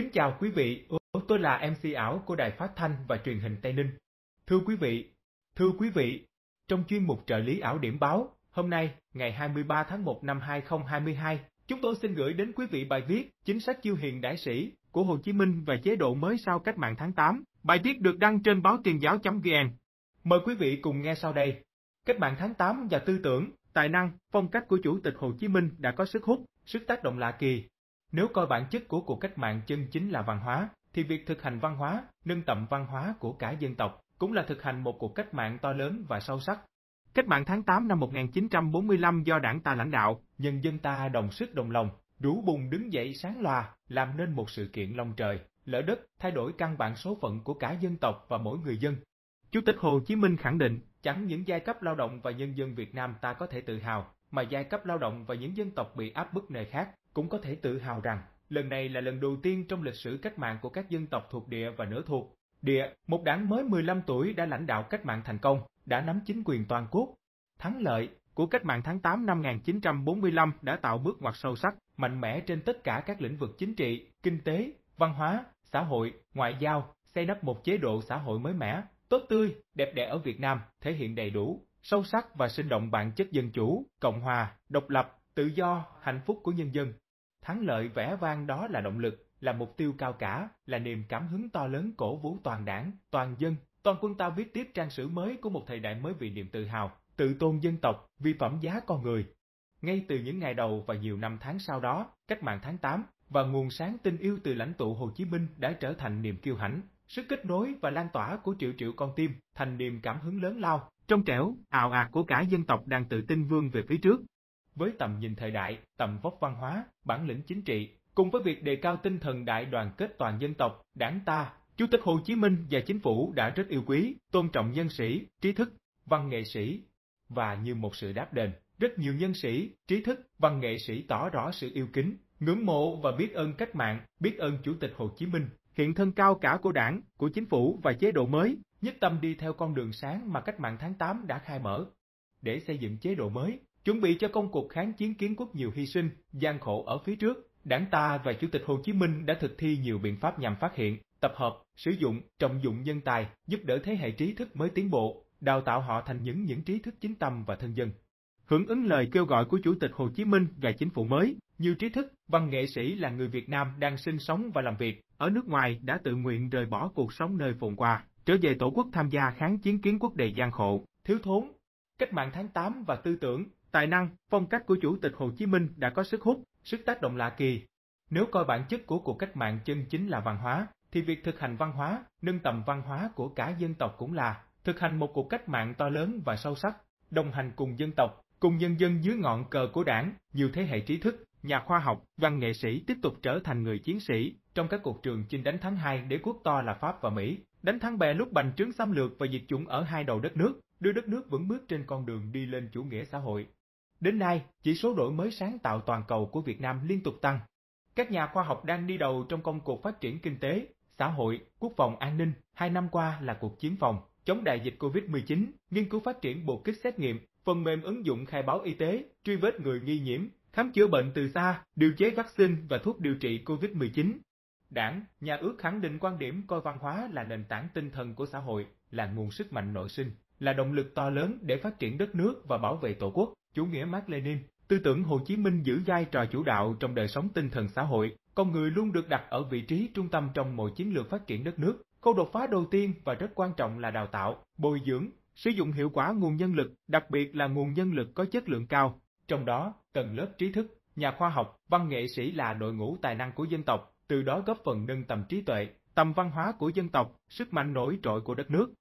Kính chào quý vị, tôi là MC ảo của Đài Phát Thanh và Truyền hình Tây Ninh. Thưa quý vị, thưa quý vị, trong chuyên mục trợ lý ảo điểm báo, hôm nay, ngày 23 tháng 1 năm 2022, chúng tôi xin gửi đến quý vị bài viết Chính sách chiêu hiền đại sĩ của Hồ Chí Minh và chế độ mới sau cách mạng tháng 8. Bài viết được đăng trên báo tiền giáo.vn. Mời quý vị cùng nghe sau đây. Cách mạng tháng 8 và tư tưởng, tài năng, phong cách của Chủ tịch Hồ Chí Minh đã có sức hút, sức tác động lạ kỳ, nếu coi bản chất của cuộc cách mạng chân chính là văn hóa, thì việc thực hành văn hóa, nâng tầm văn hóa của cả dân tộc cũng là thực hành một cuộc cách mạng to lớn và sâu sắc. Cách mạng tháng 8 năm 1945 do đảng ta lãnh đạo, nhân dân ta đồng sức đồng lòng, đủ bùng đứng dậy sáng loà, làm nên một sự kiện long trời, lỡ đất, thay đổi căn bản số phận của cả dân tộc và mỗi người dân. Chủ tịch Hồ Chí Minh khẳng định, chẳng những giai cấp lao động và nhân dân Việt Nam ta có thể tự hào, mà giai cấp lao động và những dân tộc bị áp bức nơi khác cũng có thể tự hào rằng lần này là lần đầu tiên trong lịch sử cách mạng của các dân tộc thuộc địa và nửa thuộc địa, một đảng mới 15 tuổi đã lãnh đạo cách mạng thành công, đã nắm chính quyền toàn quốc. Thắng lợi của cách mạng tháng 8 năm 1945 đã tạo bước ngoặt sâu sắc, mạnh mẽ trên tất cả các lĩnh vực chính trị, kinh tế, văn hóa, xã hội, ngoại giao, xây đắp một chế độ xã hội mới mẻ, tốt tươi, đẹp đẽ ở Việt Nam, thể hiện đầy đủ sâu sắc và sinh động bản chất dân chủ, cộng hòa, độc lập, tự do, hạnh phúc của nhân dân. Thắng lợi vẻ vang đó là động lực, là mục tiêu cao cả, là niềm cảm hứng to lớn cổ vũ toàn đảng, toàn dân, toàn quân ta viết tiếp trang sử mới của một thời đại mới vì niềm tự hào, tự tôn dân tộc, vì phẩm giá con người. Ngay từ những ngày đầu và nhiều năm tháng sau đó, cách mạng tháng 8 và nguồn sáng tình yêu từ lãnh tụ Hồ Chí Minh đã trở thành niềm kiêu hãnh, sức kết nối và lan tỏa của triệu triệu con tim thành niềm cảm hứng lớn lao trong trẻo, ào ạt của cả dân tộc đang tự tin vươn về phía trước. Với tầm nhìn thời đại, tầm vóc văn hóa, bản lĩnh chính trị, cùng với việc đề cao tinh thần đại đoàn kết toàn dân tộc, đảng ta, Chủ tịch Hồ Chí Minh và chính phủ đã rất yêu quý, tôn trọng nhân sĩ, trí thức, văn nghệ sĩ. Và như một sự đáp đền, rất nhiều nhân sĩ, trí thức, văn nghệ sĩ tỏ rõ sự yêu kính, ngưỡng mộ và biết ơn cách mạng, biết ơn Chủ tịch Hồ Chí Minh hiện thân cao cả của đảng, của chính phủ và chế độ mới, nhất tâm đi theo con đường sáng mà cách mạng tháng 8 đã khai mở. Để xây dựng chế độ mới, chuẩn bị cho công cuộc kháng chiến kiến quốc nhiều hy sinh, gian khổ ở phía trước, đảng ta và Chủ tịch Hồ Chí Minh đã thực thi nhiều biện pháp nhằm phát hiện, tập hợp, sử dụng, trọng dụng nhân tài, giúp đỡ thế hệ trí thức mới tiến bộ, đào tạo họ thành những những trí thức chính tâm và thân dân. Hưởng ứng lời kêu gọi của Chủ tịch Hồ Chí Minh và chính phủ mới, nhiều trí thức, văn nghệ sĩ là người Việt Nam đang sinh sống và làm việc ở nước ngoài đã tự nguyện rời bỏ cuộc sống nơi phồn qua, trở về tổ quốc tham gia kháng chiến kiến quốc đầy gian khổ, thiếu thốn. Cách mạng tháng 8 và tư tưởng, tài năng, phong cách của Chủ tịch Hồ Chí Minh đã có sức hút, sức tác động lạ kỳ. Nếu coi bản chất của cuộc cách mạng chân chính là văn hóa, thì việc thực hành văn hóa, nâng tầm văn hóa của cả dân tộc cũng là thực hành một cuộc cách mạng to lớn và sâu sắc, đồng hành cùng dân tộc, cùng nhân dân dưới ngọn cờ của đảng, nhiều thế hệ trí thức, nhà khoa học, văn nghệ sĩ tiếp tục trở thành người chiến sĩ trong các cuộc trường chinh đánh thắng hai đế quốc to là Pháp và Mỹ, đánh thắng bè lúc bành trướng xâm lược và diệt chủng ở hai đầu đất nước, đưa đất nước vững bước trên con đường đi lên chủ nghĩa xã hội. Đến nay, chỉ số đổi mới sáng tạo toàn cầu của Việt Nam liên tục tăng. Các nhà khoa học đang đi đầu trong công cuộc phát triển kinh tế, xã hội, quốc phòng an ninh, hai năm qua là cuộc chiến phòng, chống đại dịch COVID-19, nghiên cứu phát triển bộ kit xét nghiệm, phần mềm ứng dụng khai báo y tế, truy vết người nghi nhiễm, khám chữa bệnh từ xa, điều chế vaccine và thuốc điều trị COVID-19. Đảng, nhà ước khẳng định quan điểm coi văn hóa là nền tảng tinh thần của xã hội, là nguồn sức mạnh nội sinh, là động lực to lớn để phát triển đất nước và bảo vệ tổ quốc. Chủ nghĩa Mác Lenin, tư tưởng Hồ Chí Minh giữ vai trò chủ đạo trong đời sống tinh thần xã hội, con người luôn được đặt ở vị trí trung tâm trong mọi chiến lược phát triển đất nước. Khâu đột phá đầu tiên và rất quan trọng là đào tạo, bồi dưỡng, sử dụng hiệu quả nguồn nhân lực, đặc biệt là nguồn nhân lực có chất lượng cao, trong đó, tầng lớp trí thức, nhà khoa học, văn nghệ sĩ là đội ngũ tài năng của dân tộc, từ đó góp phần nâng tầm trí tuệ, tầm văn hóa của dân tộc, sức mạnh nổi trội của đất nước.